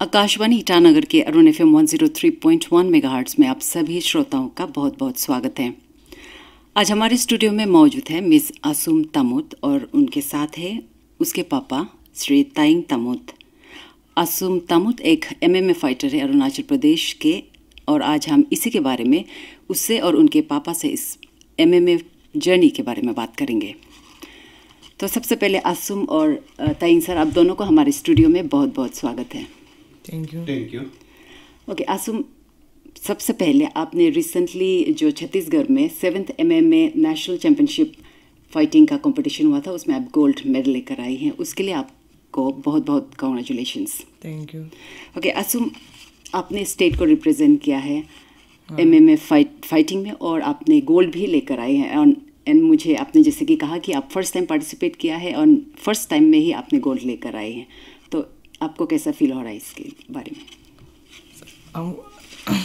आकाशवाणी ईटानगर के Arun F M one zero three point one heart में आप सभी श्रोताओं का बहुत बहुत स्वागत है आज हमारे स्टूडियो में मौजूद है मिस आसूम तमुत और उनके साथ है उसके पापा श्री ताइंग तमुत आसूम तमुत एक एमएमए फाइटर है अरुणाचल प्रदेश के और आज हम इसी के बारे में उससे और उनके पापा से इस ए जर्नी के बारे में बात करेंगे तो सबसे पहले आसूम और ताइंग सर आप दोनों को हमारे स्टूडियो में बहुत बहुत स्वागत है thank you thank you okay awesome सबसे पहले आपने रिसेंटली जो छत्तीसगढ़ में seventh M M A national championship fighting का कंपटीशन हुआ था उसमें आप गोल्ड मेडल लेकर आई हैं उसके लिए आपको बहुत बहुत congratulation thank you okay awesome आपने स्टेट को रिप्रेजेंट किया है एम एम ए फाइटिंग में और आपने गोल्ड भी लेकर आए हैं और एंड मुझे आपने जैसे कि कहा कि आप फर्स्ट टाइम पार्टिसिपेट किया है और फर्स्ट टाइम में ही आपने गोल्ड लेकर आए हैं तो आपको कैसा फील हो रहा है इसके बारे में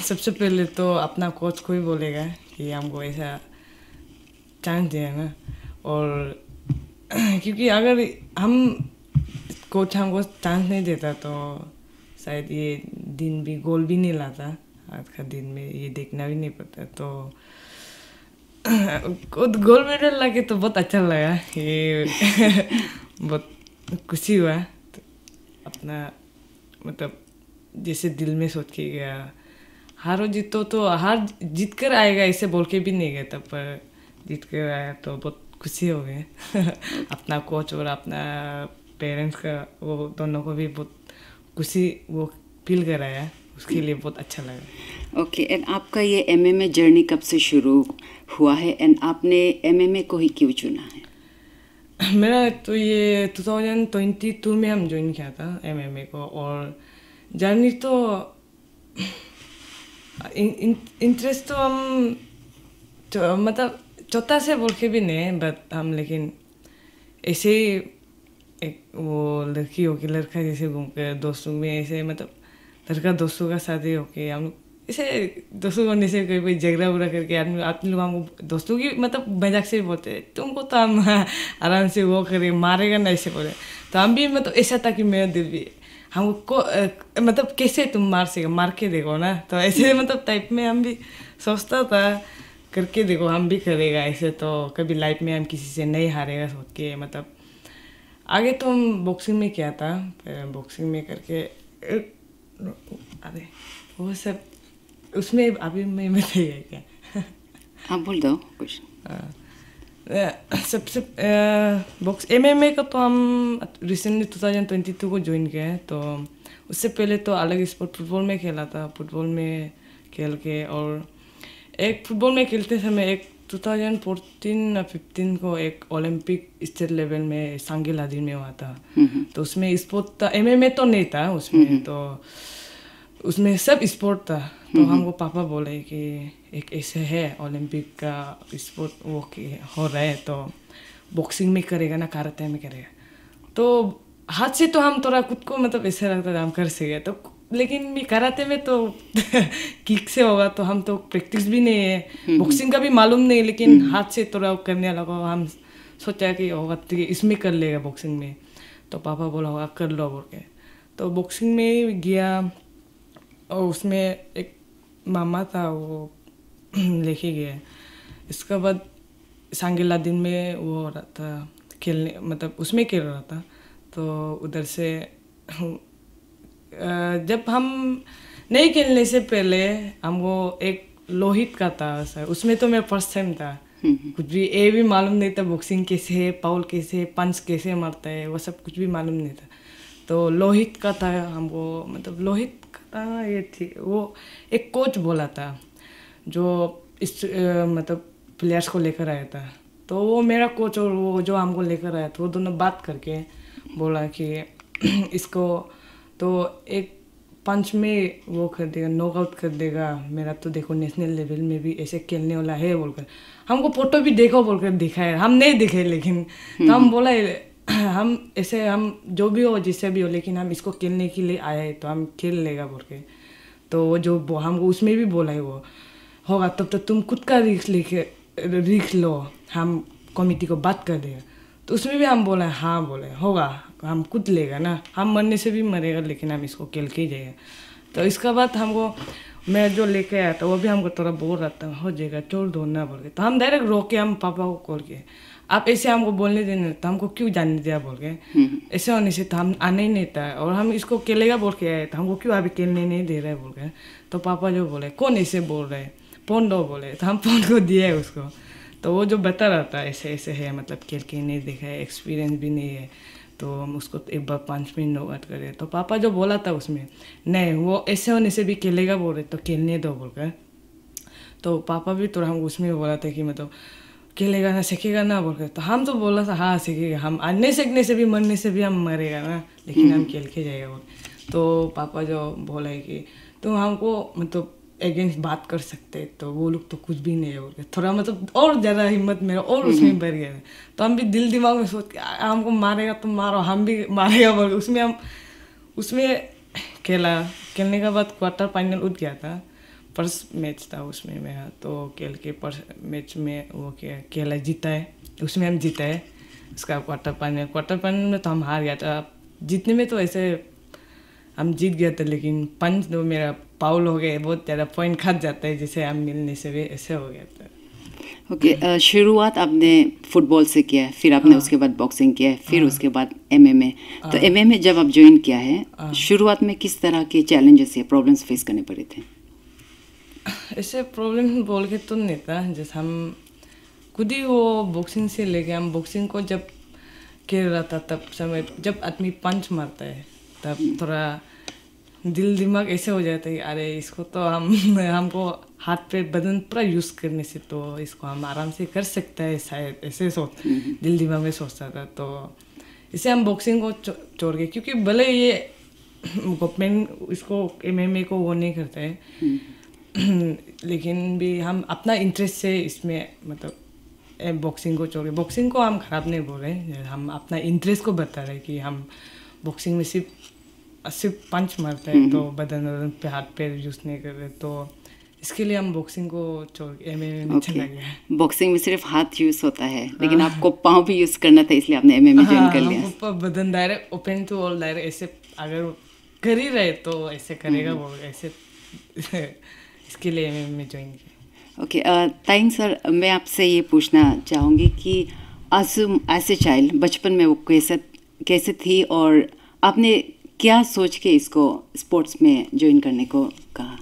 सबसे पहले तो अपना कोच को ही बोलेगा कि हमको ऐसा चांस दिया ना और क्योंकि अगर हम कोच हमको चांस नहीं देता तो शायद ये दिन भी गोल भी नहीं लाता आज का दिन में ये देखना भी नहीं पड़ता तो खुद गोल्ड मेडल लाके तो बहुत अच्छा लगा ये बहुत खुशी हुआ इतना मतलब जैसे दिल में सोच के गया हारो जीतो तो हार जीत कर आएगा ऐसे बोल के भी नहीं गया तब पर जीत कर आया तो बहुत खुशी हो गए अपना कोच और अपना पेरेंट्स का वो दोनों को भी बहुत खुशी वो फील कराया उसके लिए बहुत अच्छा लगा ओके एंड आपका ये एमएमए जर्नी कब से शुरू हुआ है एंड आपने एमएमए को ही क्यों चुना है मेरा तो ये टू थाउजेंड ट्वेंटी टू में हम ज्वाइन किया था एम एम ए को और जर्नी तो इंटरेस्ट तो हम तो मतलब चौथा से बोल के भी नहीं बट हम लेकिन ऐसे ही एक वो लड़की होके लड़का जैसे घूम कर दोस्तों में ऐसे मतलब लड़का दोस्तों का साथ ही होके हम लोग ऐसे दोस्तों को से कोई कोई झगड़ा उगड़ा करके आदमी आप लोग हमको दोस्तों की मतलब मजाक से बोलते हैं तुमको तो हम आराम से वो करे मारेगा ना ऐसे बोले तो हम भी मतलब ऐसा था कि मेरा दिल भी हमको मतलब कैसे तुम मार से मार के देखो ना तो ऐसे मतलब टाइप में हम भी सोचता था करके देखो हम भी करेगा ऐसे तो कभी लाइफ में हम किसी से नहीं हारेगा सोच के मतलब आगे तो हम बॉक्सिंग में किया था बॉक्सिंग में करके अरे वो सब उसमें अभी में बताइए क्या हाँ बोल दो कुछ सबसे बॉक्स एम एम ए का तो हम रिसेंटली टू को ज्वाइन किया है तो उससे पहले तो अलग स्पोर्ट फुटबॉल में खेला था फुटबॉल में खेल के और एक फुटबॉल में खेलते समय एक टू फोर्टीन या फिफ्टीन को एक ओलंपिक स्टेट लेवल में सांगे आदि में हुआ था हम्म, हम्म। तो उसमें स्पोर्ट था एम एम ए तो नहीं था उसमें हम्म, तो उसमें सब स्पोर्ट था तो हम वो पापा बोले कि एक ऐसे है ओलंपिक का स्पोर्ट वो हो रहा है तो बॉक्सिंग में करेगा ना कराते में करेगा तो हाथ से तो हम थोड़ा खुद को मतलब ऐसे लगता था हम कर सके तो लेकिन मैं कराते में तो किक से होगा तो हम तो प्रैक्टिस भी नहीं है बॉक्सिंग का भी मालूम नहीं लेकिन हाथ से थोड़ा करने लगा हम सोचा कि होगा तो इसमें कर लेगा बॉक्सिंग में तो पापा बोला होगा कर लो बोल के तो बॉक्सिंग में गया और उसमें एक मामा था वो लेके गया इसके बाद सांगेला दिन में वो हो रहा था खेलने मतलब उसमें खेल रहा था तो उधर से जब हम नहीं खेलने से पहले हम वो एक लोहित का था सर उसमें तो मैं फर्स्ट टाइम था हम्म, हम्म। कुछ भी ये भी मालूम नहीं था बॉक्सिंग कैसे है पाउल कैसे है पंच कैसे मारता है वो सब कुछ भी मालूम नहीं था तो लोहित का था हमको मतलब लोहित आ, ये थी वो एक कोच बोला था जो इस ए, मतलब प्लेयर्स को लेकर आया था तो वो मेरा कोच और वो जो हमको लेकर आया था वो दोनों बात करके बोला कि इसको तो एक पंच में वो कर देगा नॉकआउट कर देगा मेरा तो देखो नेशनल लेवल में भी ऐसे खेलने वाला है बोलकर हमको फोटो भी देखो बोलकर दिखाया हम नहीं दिखे लेकिन तो हम हम्म। बोला हम ऐसे हम जो भी हो जिससे भी हो लेकिन हम इसको खेलने के लिए आए तो हम खेल लेगा बोल के तो वो जो हमको उसमें भी बोला है वो होगा तब तो तुम खुद का रिक्स लेके रिक्स लो हम कमेटी को बात कर देगा तो उसमें भी हम बोला हाँ बोले होगा हम खुद लेगा ना हम मरने से भी मरेगा लेकिन हम इसको खेल के ही जाएगा तो इसका बाद हमको मैं जो लेके आया था वो भी हमको थोड़ा बोल रहा था हो जाएगा चोर दो ना बोल के तो हम डायरेक्ट रोके हम पापा को कॉल किए आप ऐसे हमको बोलने देने तो हमको क्यों जानने दिया बोल के हम्म। ऐसे होने से तो हम आने ही नहीं था और हम इसको केलेगा बोल के आए तो हमको क्यों अभी खेलने नहीं दे रहे बोल के तो पापा जो बोले कौन ऐसे बोल रहे फोन दो बोले तो हम फोन को दिए उसको तो वो जो बता रहा था ऐसे ऐसे है मतलब खेल के नहीं देखा है एक्सपीरियंस भी नहीं है तो हम उसको एक बार पाँच मिनट नौकट करे तो पापा जो बोला था उसमें नहीं वो ऐसे होने से भी खेलेगा बोल रहे तो खेलने दो बोलकर तो पापा भी थोड़ा हम उसमें बोला था कि मतलब खेलेगा ना सीखेगा ना बोल तो हम तो बोला था हाँ सीखेगा हम आने सीखने से भी मरने से भी हम मरेगा ना लेकिन हम खेल के जाएगा बोल तो पापा जो बोला है कि तो हमको मतलब अगेंस्ट बात कर सकते तो वो लोग तो कुछ भी नहीं है बोल थोड़ा मतलब और ज़्यादा हिम्मत मेरा और उसमें बढ़ गया तो हम भी दिल दिमाग में सोच के हमको मारेगा तो मारो हम भी मारेगा बोल उसमें हम उसमें खेला खेलने के बाद क्वार्टर फाइनल उठ गया था फर्स्ट मैच था उसमें मेरा तो खेल के मैच में वो क्या है जीता है उसमें हम जीता है उसका क्वार्टर फाइनल क्वार्टर फाइनल में तो हम हार गया था जीतने में तो ऐसे हम जीत गया था लेकिन पंच दो तो मेरा पाउल हो गया बहुत ज़्यादा पॉइंट खा जाता है जैसे हम मिलने से भी ऐसे हो गया था ओके okay, शुरुआत आपने फुटबॉल से किया है फिर आपने आ, हाँ। उसके बाद बॉक्सिंग किया है फिर आ, हाँ। उसके बाद एमएमए तो एमएमए हाँ। जब आप ज्वाइन किया है शुरुआत में किस तरह के चैलेंजेस या प्रॉब्लम्स फेस करने पड़े थे ऐसे प्रॉब्लम बोल के तो नहीं था जैसे हम खुद ही वो बॉक्सिंग से लेके हम बॉक्सिंग को जब खेल रहा था तब समय जब आदमी पंच मारता है तब थोड़ा दिल दिमाग ऐसे हो जाता है अरे इसको तो हम हमको हाथ पे बदन पूरा यूज़ करने से तो इसको हम आराम से कर सकते हैं शायद ऐसे सोच हम्म। दिल दिमाग में सोचता था तो इसे हम बॉक्सिंग को छोड़ गए क्योंकि भले ये गवर्नमेंट इसको एम को वो नहीं करता है हम्म। लेकिन भी हम अपना इंटरेस्ट से इसमें मतलब बॉक्सिंग को छोड़ बॉक्सिंग को हम ख़राब नहीं बोल रहे हैं हम अपना इंटरेस्ट को बता रहे हैं कि हम बॉक्सिंग में सिर्फ सिर्फ पंच मारते हैं तो हम्म। बदन वदन पे हाथ पैर यूज़ नहीं कर रहे तो इसके लिए हम बॉक्सिंग को छोड़ एम एम में चला गया बॉक्सिंग में सिर्फ हाथ यूज़ होता है लेकिन आ, हाँ। आपको पाँव भी यूज़ करना था इसलिए आपने एम एम ज्वाइन कर हाँ, लिया बदन direct open to all direct ऐसे अगर कर ही रहे तो ऐसे करेगा हम्म। वो ऐसे इसके लिए मैं ज्वाइन ओके ताइन सर मैं आपसे ये पूछना चाहूँगी कि आज एज ए चाइल्ड बचपन में वो कैसे कैसे थी और आपने क्या सोच के इसको स्पोर्ट्स में ज्वाइन करने को कहा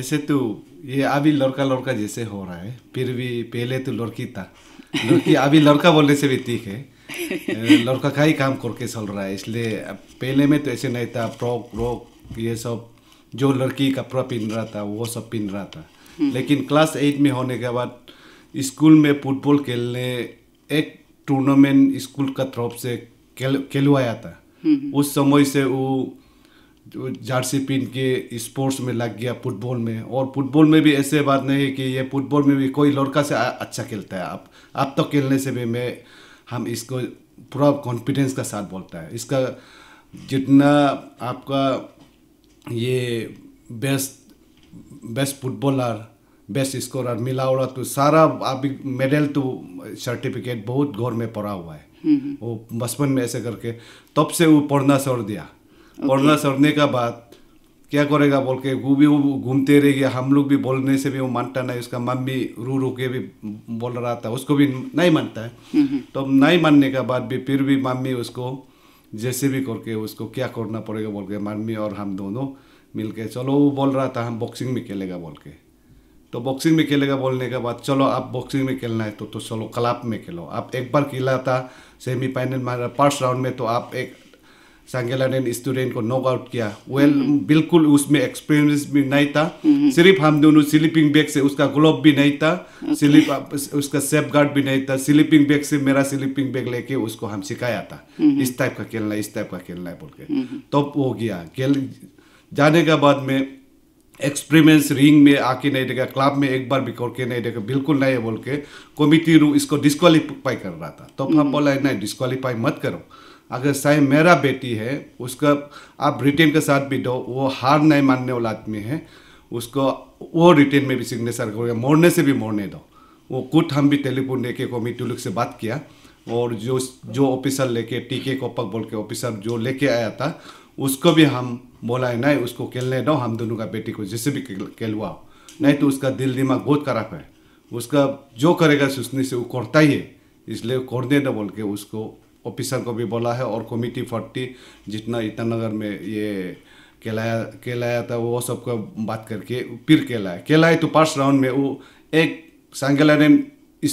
ऐसे तो ये अभी लड़का लड़का जैसे हो रहा है फिर भी पहले तो लड़की था लड़की अभी लड़का बोलने से भी ठीक है लड़का का ही काम करके चल रहा है इसलिए पहले में तो ऐसे नहीं था प्रोक रोक ये सब जो लड़की कपड़ा पहन रहा था वो सब पहन रहा था लेकिन क्लास एट में होने के बाद स्कूल में फुटबॉल खेलने एक टूर्नामेंट स्कूल का तरफ से खेलवाया केल, था हम्म। उस समय से वो जर्सी पहन के स्पोर्ट्स में लग गया फुटबॉल में और फुटबॉल में भी ऐसे बात नहीं है कि ये फुटबॉल में भी कोई लड़का से अच्छा खेलता है आप अब तो खेलने से भी मैं हम इसको पूरा कॉन्फिडेंस का साथ बोलता है इसका जितना आपका ये best best footballer best scorer मिला हुआ तो सारा अभी मेडल तो सर्टिफिकेट बहुत घर में पड़ा हुआ है हम्म, हम्म। वो बचपन में ऐसे करके तब से वो पढ़ना छोड़ दिया पढ़ना छोड़ने का बाद क्या करेगा बोल के वो भी वो घूमते रह गया हम लोग भी बोलने से भी वो मानता नहीं उसका मम्मी रू रू के भी बोल रहा था उसको भी नहीं मानता है हम्म, तो नहीं मानने का बाद भी फिर भी मम्मी उसको जैसे भी करके उसको क्या करना पड़ेगा बोल के मम्मी और हम दोनों मिल के चलो वो बोल रहा था हम बॉक्सिंग में खेलेगा बोल के तो बॉक्सिंग में खेलेगा बोलने के बाद चलो आप बॉक्सिंग में खेलना है तो तो चलो क्लब में खेलो आप एक बार खेला था सेमीफाइनल में फर्स्ट राउंड में तो आप एक सांगेला ने स्टूडेंट को नॉक आउट किया वेल well, बिल्कुल उसमें एक्सपीरियंस भी नहीं था सिर्फ हम दोनों स्लीपिंग बैग से उसका ग्लोव भी नहीं था स्लीप उसका सेफ गार्ड भी नहीं था स्लीपिंग बैग से मेरा स्लीपिंग बैग लेके उसको हम सिखाया था इस टाइप का खेलना इस टाइप का खेलना है बोल के तब तो हो गया खेल जाने के बाद में एक्सपेरिमेंट्स रिंग में आके नहीं देखा क्लब में एक बार भी करके नहीं देखा बिल्कुल नहीं है बोल के कमिटी रू इसको डिस्कालीफाई कर रहा था तो हम बोला नहीं डिस्कालीफाई मत करो अगर साई मेरा बेटी है उसका आप ब्रिटेन के साथ भी दो वो हार नहीं मानने वाला आदमी है उसको वो रिटेन में भी सिग्नेचर करोगे मोड़ने से भी मोड़ने दो वो कुछ हम भी टेलीफोन लेके को लोग से बात किया और जो जो ऑफिसर लेके टीके को पक बोल के ऑफिसर जो लेके आया था उसको भी हम बोला है नहीं उसको खेलने दो हम दोनों का बेटी को जिससे भी खेलवाओ नहीं तो उसका दिल दिमाग बहुत खराब है उसका जो करेगा सुसने से वो करता ही है इसलिए दो बोल के उसको ऑफिसर को भी बोला है और कमिटी फोर्टी जितना ईटानगर में ये केलाया केलाया था वो सबको बात करके फिर केलाया केलाए तो फर्स्ट राउंड में वो एक सांगेलारेन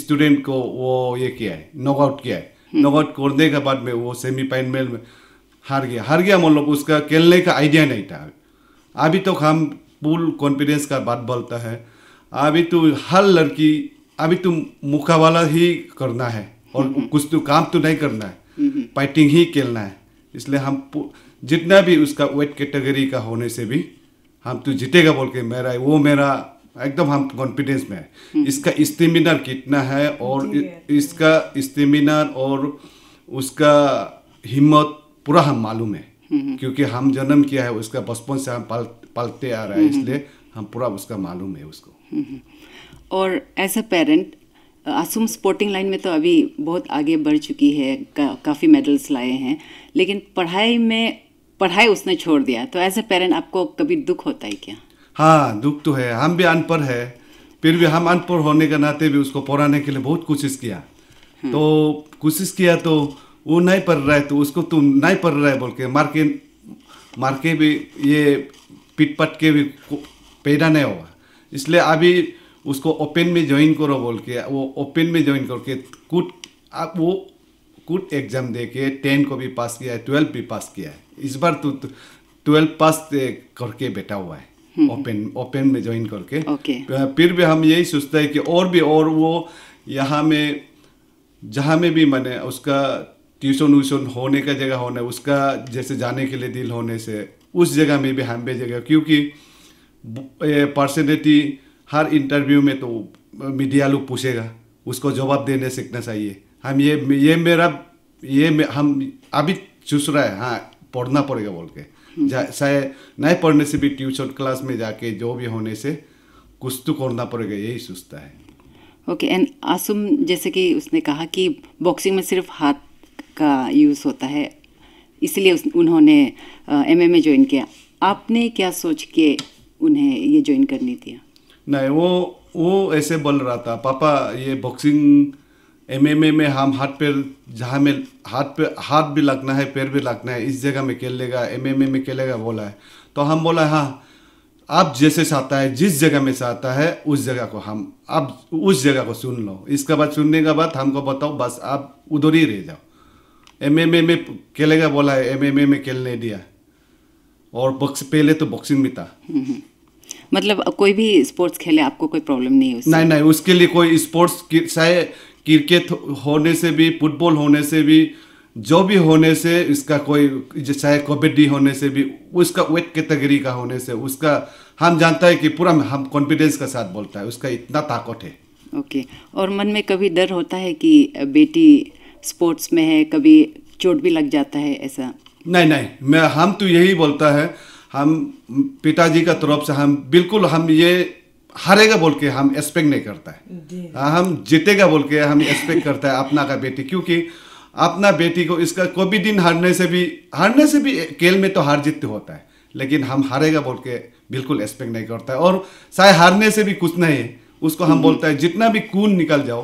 स्टूडेंट को वो ये किया है नॉकआउट किया है नॉकआउट हम्म। करने के बाद में वो सेमीफाइनल में हार गया हार गया मतलब उसका खेलने का आइडिया नहीं था अभी तो हम पूल कॉन्फिडेंस का बात बोलता है अभी तो हर लड़की अभी तो मुकाबला ही करना है और हम्म। कुछ तो काम तो नहीं करना है फाइटिंग ही खेलना है इसलिए हम जितना भी उसका वेट कैटेगरी का होने से भी हम तो जीतेगा बोल के मेरा वो मेरा एकदम हम कॉन्फिडेंस में है हम्म। इसका स्टेमिनार कितना है और इ, इसका स्टेमिनार और उसका हिम्मत पूरा हम मालूम है हम्म। क्योंकि हम जन्म किया है उसका बचपन से हम पाल पालते आ रहे हैं हम्म। इसलिए हम पूरा उसका मालूम है उसको और as a parent awesome sporting line में तो अभी बहुत आगे बढ़ चुकी है का, काफ़ी मेडल्स लाए हैं लेकिन पढ़ाई में पढ़ाई उसने छोड़ दिया तो एज ए पेरेंट आपको कभी दुख होता है क्या हाँ दुख तो है हम भी अनपढ़ है फिर भी हम अनपढ़ होने के नाते भी उसको पढ़ाने के लिए बहुत कोशिश किया हम्म। तो कोशिश किया तो वो नहीं पढ़ रहा है तो उसको तुम तो नहीं पढ़ रहा है बोल के मार के मार के भी ये पिट पट के भी पैदा नहीं होगा इसलिए अभी उसको ओपन में ज्वाइन करो बोल के वो ओपन में ज्वाइन करके कुट आप वो कुट एग्ज़ाम दे के टेन को भी पास किया है ट्वेल्व भी पास किया है इस बार तो ट्वेल्व तो पास करके बैठा हुआ है ओपन हम्म। ओपन में ज्वाइन करके okay. फिर भी हम यही सोचते हैं कि और भी और वो यहाँ में जहाँ में भी मैंने उसका ट्यूशन व्यूशन होने का जगह होने उसका जैसे जाने के लिए दिल होने से उस जगह में भी हम भेजेगा क्योंकि पर्सनैलिटी हर इंटरव्यू में तो मीडिया लोग पूछेगा उसको जवाब देने सीखना चाहिए हम ये ये मेरा ये मे, हम अभी चूस रहा है हाँ पढ़ना पड़ेगा बोल के हम्म। चाहे नहीं पढ़ने से भी ट्यूशन क्लास में जाके जो भी होने से कुछ तो करना पड़ेगा यही सोचता है ओके एंड आसुम जैसे कि उसने कहा कि बॉक्सिंग में सिर्फ हाथ का यूज़ होता है इसलिए उस, उन्होंने एम एम ए ज्वाइन किया आपने क्या सोच के उन्हें ये ज्वाइन करने दिया नहीं वो वो ऐसे बोल रहा था पापा ये बॉक्सिंग एम एम ए में हम हाथ पैर जहाँ में हाथ पे हाथ भी लगना है पैर भी लगना है इस जगह में खेल लेगा ए में खेलेगा बोला है तो हम बोला हाँ आप जैसे चाहता है जिस जगह में चाहता है उस जगह को हम आप उस जगह को सुन लो इसके बाद सुनने के बाद हमको बताओ बस आप उधर ही रह जाओ एम एम ए में खेलेगा बोला है एम एम ए में खेलने दिया और बॉक्स पहले तो बॉक्सिंग में था हम्म, हम्म। मतलब कोई भी स्पोर्ट्स खेले आपको कोई प्रॉब्लम नहीं है नहीं नहीं उसके लिए कोई स्पोर्ट्स चाहे क्रिकेट होने से भी फुटबॉल होने से भी जो भी होने से इसका कोई चाहे कबड्डी होने से भी उसका वेट कैटेगरी का होने से उसका हम जानता है कि पूरा हम कॉन्फिडेंस के साथ बोलता है उसका इतना ताकत है ओके okay. और मन में कभी डर होता है कि बेटी स्पोर्ट्स में है कभी चोट भी लग जाता है ऐसा नहीं नहीं मैं हम तो यही बोलता है हम पिताजी का तरफ से हम बिल्कुल हम ये हारेगा बोल के हम एक्सपेक्ट नहीं करता है हाँ, हम जीतेगा बोल के हम एक्सपेक्ट करता है अपना का बेटी क्योंकि अपना बेटी को इसका कोई भी दिन हारने से भी हारने से भी खेल में तो हार जीत होता है लेकिन हम हारेगा बोल के बिल्कुल एक्सपेक्ट नहीं करता है और चाहे हारने से भी कुछ नहीं उसको हम हम्म। बोलते हैं जितना भी कून निकल जाओ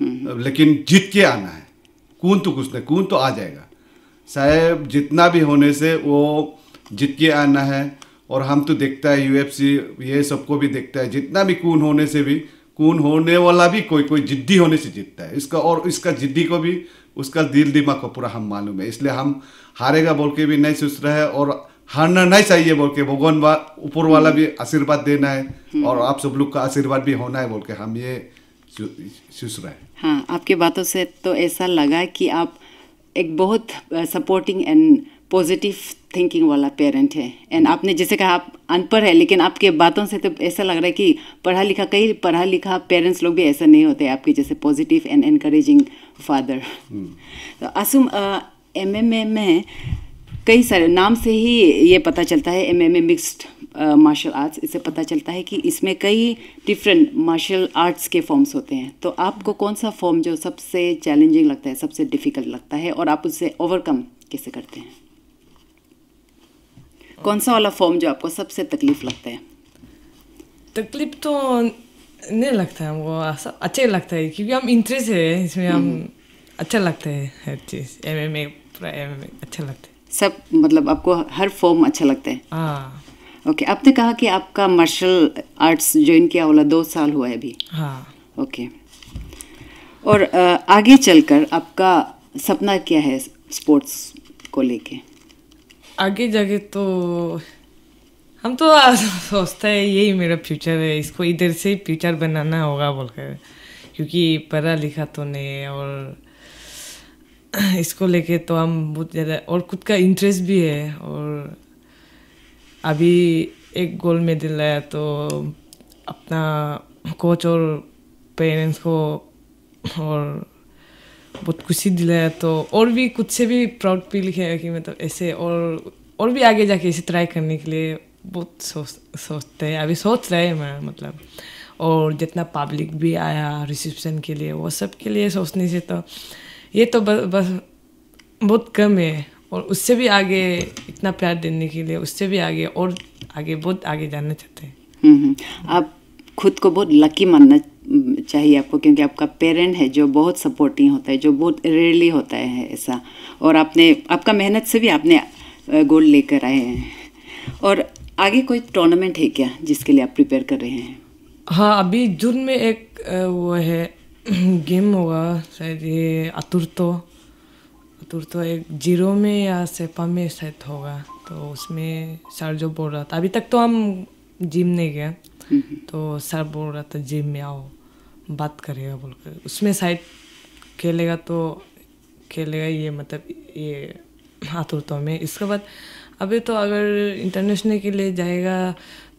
हम्म। लेकिन जीत के आना है कून तो कुछ नहीं कून तो आ जाएगा चाहे जितना भी होने से वो जीत के आना है और हम तो देखता है यूएफसी ये सबको भी देखता है जितना भी कून होने से भी कून होने वाला भी कोई कोई जिद्दी होने से जीतता है इसका और इसका जिद्दी को भी उसका दिल दिमाग को पूरा हम मालूम है इसलिए हम हारेगा बोल के भी नहीं सोच रहे हैं और हारना नहीं चाहिए बोल के भगवान वा, ऊपर वाला भी आशीर्वाद देना है हम्म। और आप सब लोग का आशीर्वाद भी होना है बोल के हम ये सोच रहे हैं हाँ आपकी बातों से तो ऐसा लगा कि आप एक बहुत सपोर्टिंग एंड पॉजिटिव थिंकिंग वाला पेरेंट है एंड आपने जैसे कहा आप अनपढ़ है लेकिन आपके बातों से तो ऐसा लग रहा है कि पढ़ा लिखा कई पढ़ा लिखा पेरेंट्स लोग भी ऐसा नहीं होते आपके जैसे पॉजिटिव एंड एनकरेजिंग फादर तो आसुम एम एम ए में कई सारे नाम से ही ये पता चलता है M M A mixed martial arts इससे पता चलता है कि इसमें कई डिफरेंट मार्शल आर्ट्स के फॉर्म्स होते हैं तो आपको कौन सा फॉर्म जो सबसे चैलेंजिंग लगता है सबसे डिफ़िकल्ट लगता है और आप उससे ओवरकम कैसे करते हैं कौन सा वाला फॉर्म जो आपको सबसे तकलीफ लगता है तकलीफ तो नहीं लगता है वो अच्छे लगता है क्योंकि हम इंटरेस्ट है इसमें हम हम्म। अच्छा लगता है हर चीज़ एम एम ए पूरा एम एम ए अच्छा लगता है सब मतलब आपको हर फॉर्म अच्छा लगता है हाँ ओके okay, आपने कहा कि आपका मार्शल आर्ट्स ज्वाइन किया वाला दो साल हुआ है अभी हाँ ओके okay. और आगे चलकर आपका सपना क्या है स्पोर्ट्स को लेके आगे जाके तो हम तो सोचते हैं यही मेरा फ्यूचर है इसको इधर से फ्यूचर बनाना होगा बोलकर क्योंकि पढ़ा लिखा तो नहीं और इसको लेके तो हम बहुत ज़्यादा और खुद का इंटरेस्ट भी है और अभी एक गोल्ड मेडल लाया तो अपना कोच और पेरेंट्स को और बहुत खुशी दिलाया तो और भी कुछ से भी प्राउड फील किया कि मतलब ऐसे और और भी आगे जाके इसे ट्राई करने के लिए बहुत सोच सोचते हैं अभी सोच रहे हैं मैं मतलब और जितना पब्लिक भी आया रिसेप्शन के लिए वो सब के लिए सोचने से तो ये तो बस बस बहुत कम है और उससे भी आगे इतना प्यार देने के लिए उससे भी आगे और आगे बहुत आगे जाना चाहते हैं आप खुद को बहुत लकी मानना चाहिए आपको क्योंकि आपका पेरेंट है जो बहुत सपोर्टिंग होता है जो बहुत रेयरली होता है ऐसा और आपने आपका मेहनत से भी आपने गोल्ड लेकर आए हैं और आगे कोई टूर्नामेंट है क्या जिसके लिए आप प्रिपेयर कर रहे हैं हाँ अभी जून में एक वो है गेम होगा शायद ये अतुरतो अतुरतो एक जीरो में या सेपा में शायद होगा तो उसमें सर जो बोल रहा था अभी तक तो हम जिम नहीं गए Mm-hmm. तो सर बोल रहा था जिम में आओ बात करेगा बोलकर उसमें शायद खेलेगा तो खेलेगा ये मतलब ये आतुरता में इसके बाद अभी तो अगर इंटरनेशनल के लिए जाएगा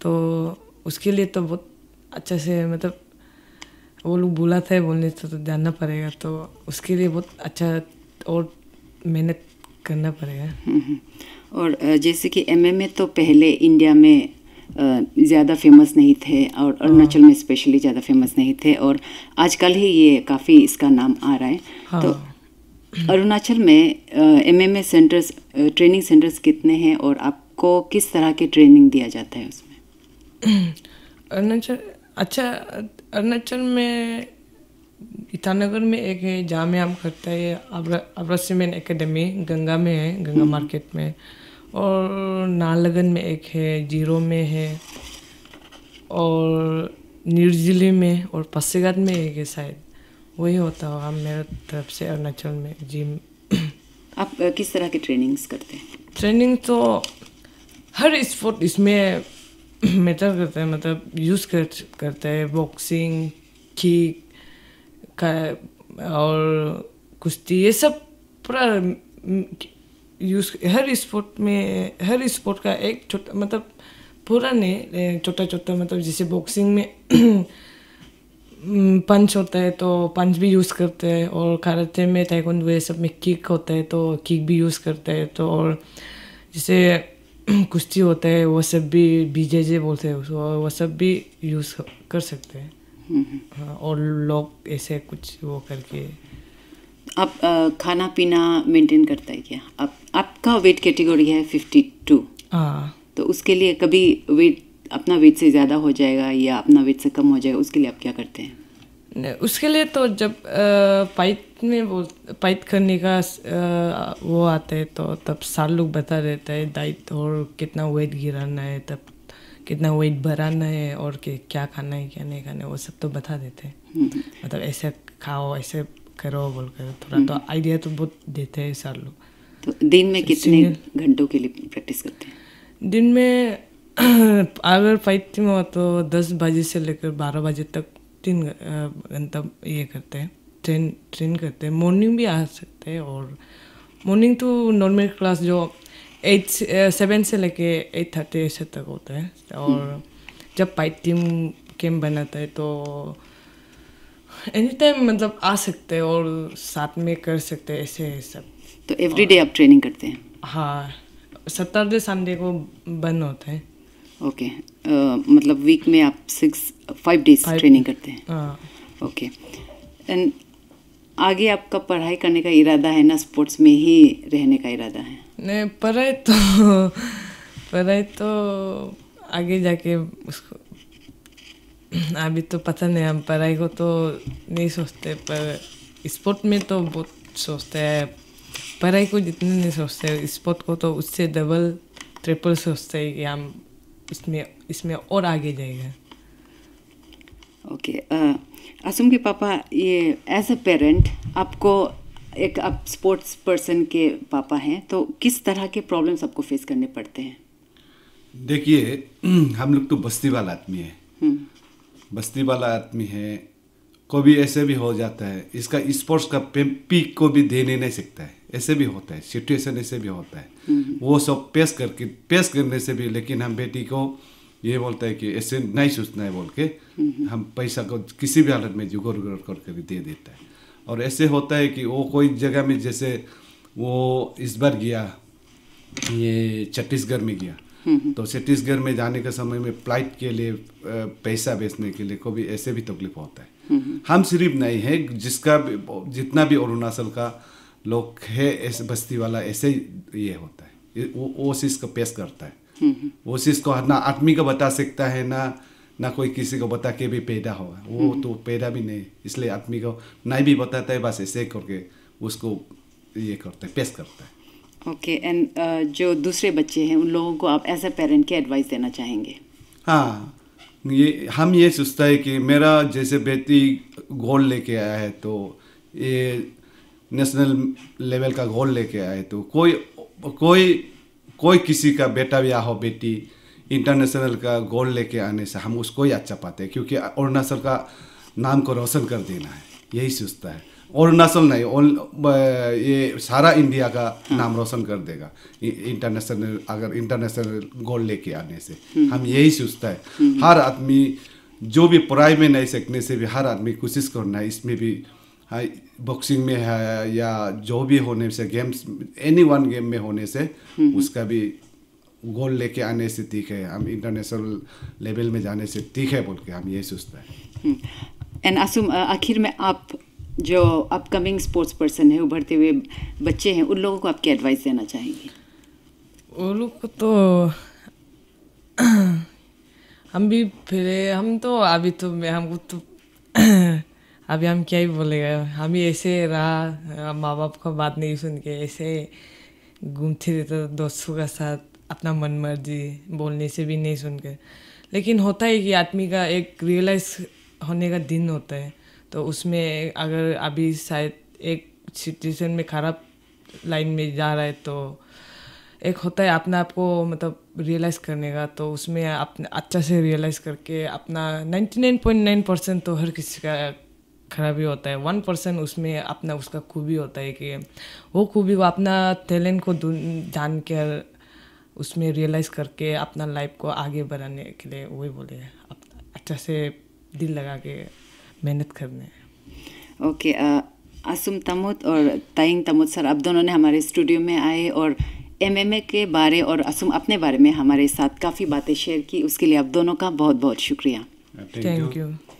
तो उसके लिए तो बहुत अच्छे से मतलब वो लोग बोला था बोलने से तो जानना पड़ेगा तो उसके लिए बहुत अच्छा और मेहनत करना पड़ेगा mm-hmm. और जैसे कि एमएमए तो पहले इंडिया में ज़्यादा फेमस नहीं थे और हाँ। अरुणाचल में स्पेशली ज़्यादा फेमस नहीं थे और आजकल ही ये काफ़ी इसका नाम आ रहा है हाँ। तो अरुणाचल में M M A centres training centres कितने हैं और आपको किस तरह के ट्रेनिंग दिया जाता है उसमें अरुणाचल अच्छा अरुणाचल में ईटानगर में एक है जहाँ में हम करते हैं अब्रासीमेन एकेडमी गंगा में है गंगा मार्केट हम्म। में और नालगन में एक है जीरो में है और निर्जिले में और पसीघाट में एक है शायद वही होता होगा मेरे तरफ से अरुणाचल में जिम आप किस तरह की ट्रेनिंग्स करते हैं ट्रेनिंग तो हर स्पोर्ट इसमें मैटर करता है मतलब यूज़ कर करता है बॉक्सिंग किक का और कुश्ती ये सब पूरा यूज हर स्पोर्ट में हर स्पोर्ट का एक छोटा मतलब पूरा नहीं छोटा छोटा मतलब जैसे बॉक्सिंग में पंच होता है तो पंच भी यूज़ करते हैं और कराते में ताइकोंडो वे सब में किक होता है तो किक भी यूज़ करते हैं तो और जैसे कुश्ती होता है वो सब भी बीजेजे बोलते हैं उसको वो सब भी यूज़ कर सकते हैं हम्म, हम्म। हाँ, और लोग ऐसे कुछ वो करके आप खाना पीना मेंटेन करता है क्या आप आपका वेट कैटेगरी है फिफ्टी टू हाँ। तो उसके लिए कभी वेट अपना वेट से ज़्यादा हो जाएगा या अपना वेट से कम हो जाएगा उसके लिए आप क्या करते हैं उसके लिए तो जब पाइट में वो पाइट करने का आ, वो आते हैं तो तब सार लोग बता देते हैं डाइट और कितना वेट गिराना है तब कितना वेट भराना है और क्या खाना है क्या नहीं खाना है वो सब तो बता देते हैं हम्म। मतलब ऐसे खाओ ऐसे करो बोल कर थोड़ा तो आइडिया हम्म। तो बहुत देते हैं सर लोग तो दिन में तो कितने घंटों के लिए प्रैक्टिस करते हैं दिन में अगर फाइटिंग हो तो दस बजे से लेकर बारह बजे तक तीन घंटा ये करते हैं ट्रेन ट्रेन करते हैं मॉर्निंग भी आ सकते हैं और मॉर्निंग तो नॉर्मल क्लास जो एट सेवन से लेके एट थर्टी ऐसे तक होता है हम्म। और जब पाइप टीम कैम्प बनाता है तो एनी टाइम मतलब आ सकते हैं और साथ में कर सकते हैं ऐसे सब तो एवरी डे आप ट्रेनिंग करते हैं हाँ सैटरडे संडे को बंद होता है ओके okay. uh, मतलब वीक में आप सिक्स फाइव डेज ट्रेनिंग करते हैं ओके हाँ। एंड आगे आपका पढ़ाई करने का इरादा है ना स्पोर्ट्स में ही रहने का इरादा है नहीं पढ़ाई तो पढ़ाई तो आगे जाके उसको अभी तो पता नहीं हम पढ़ाई को तो नहीं सोचते पर स्पोर्ट में तो बहुत सोचते हैं पढ़ाई को जितने नहीं सोचते स्पोर्ट को तो उससे डबल ट्रिपल सोचते हैं कि हम इसमें इसमें और आगे जाएगा ओके okay, के पापा ये एज अ पेरेंट आपको एक आप स्पोर्ट्स पर्सन के पापा हैं तो किस तरह के प्रॉब्लम्स आपको फेस करने पड़ते हैं देखिए हम लोग तो बस्ती वाला आदमी है हम्म। बस्ती वाला आदमी है कभी ऐसे भी हो जाता है इसका स्पोर्ट्स का पीक को भी देने नहीं सकता है ऐसे भी होता है सिचुएशन ऐसे भी होता है हम्म। वो सब पेश करके पेश करने से भी लेकिन हम बेटी को ये बोलता है कि ऐसे नहीं सोचना है बोल के हम्म। हम पैसा को किसी भी हालत में जुगोर उगोर करके दे देता है और ऐसे होता है कि वो कोई जगह में जैसे वो इस बार गया ये छत्तीसगढ़ में गया तो छत्तीसगढ़ में जाने के समय में फ्लाइट के लिए पैसा बेचने के लिए कभी ऐसे भी तकलीफ होता है हम सिर्फ नहीं है जिसका भी, जितना भी अरुणाचल का लोग है ऐसे बस्ती वाला ऐसे ये होता है वो वो चीज़ को पेश करता है वो चीज़ को ना आदमी को बता सकता है ना ना कोई किसी को बता के भी पैदा होगा वो तो पैदा भी नहीं इसलिए आदमी को नहीं भी बताता है बस ऐसे करके उसको ये करता है पेश करता है ओके okay, एंड uh, जो दूसरे बच्चे हैं उन लोगों को आप एज ए पेरेंट के एडवाइस देना चाहेंगे हाँ ये हम ये सोचता है कि मेरा जैसे बेटी गोल लेके आया है तो ये नेशनल लेवल का गोल लेके आया है तो कोई कोई कोई किसी का बेटा या हो बेटी इंटरनेशनल का गोल लेके आने से हम उसको ही अच्छा पाते हैं क्योंकि अरुणाचल का नाम को रोशन कर देना है यही सोचता है अरुणाचल नहीं ये सारा इंडिया का नाम रोशन कर देगा इंटरनेशनल अगर इंटरनेशनल गोल लेके आने से हम्म। हम यही सोचता है हर आदमी जो भी पढ़ाई में नहीं सीखने से भी हर आदमी कोशिश करना है इसमें भी बॉक्सिंग हाँ, में है या जो भी होने से गेम्स एनी वन गेम में होने से हम्म। उसका भी गोल लेके आने से ठीक है हम इंटरनेशनल लेवल में जाने से ठीक है बोल के हम यही सोचते हैं एंड हम्म। आसुम आखिर में आप जो अपकमिंग स्पोर्ट्स पर्सन है उभरते हुए बच्चे हैं उन लोगों को आप क्या एडवाइस देना चाहेंगे उन लोग को तो हम भी फिर हम तो अभी तो हमको तो अभी हम क्या ही बोलेगा हम ही ऐसे रहा माँ बाप का बात नहीं सुन के ऐसे घूमते रहते दोस्तों के साथ अपना मन मर्जी बोलने से भी नहीं सुन के लेकिन होता है कि आदमी का एक रियलाइज होने का दिन होता है तो उसमें अगर अभी शायद एक सिचुएशन में खराब लाइन में जा रहा है तो एक होता है अपने आप को मतलब रियलाइज़ करने का तो उसमें अपने अच्छा से रियलाइज़ करके अपना 99.9 परसेंट तो हर किसी का खराबी होता है वन परसेंट उसमें अपना उसका खूबी होता है कि वो खूबी को अपना टैलेंट को जान कर उसमें रियलाइज़ करके अपना लाइफ को आगे बढ़ाने के लिए वही बोले अच्छा से दिल लगा के मेहनत करने हैं ओके आसुम तमुत और ताइंग तमुत सर अब दोनों ने हमारे स्टूडियो में आए और एमएमए के बारे और आसुम अपने बारे में हमारे साथ काफ़ी बातें शेयर की उसके लिए आप दोनों का बहुत बहुत शुक्रिया थैंक यू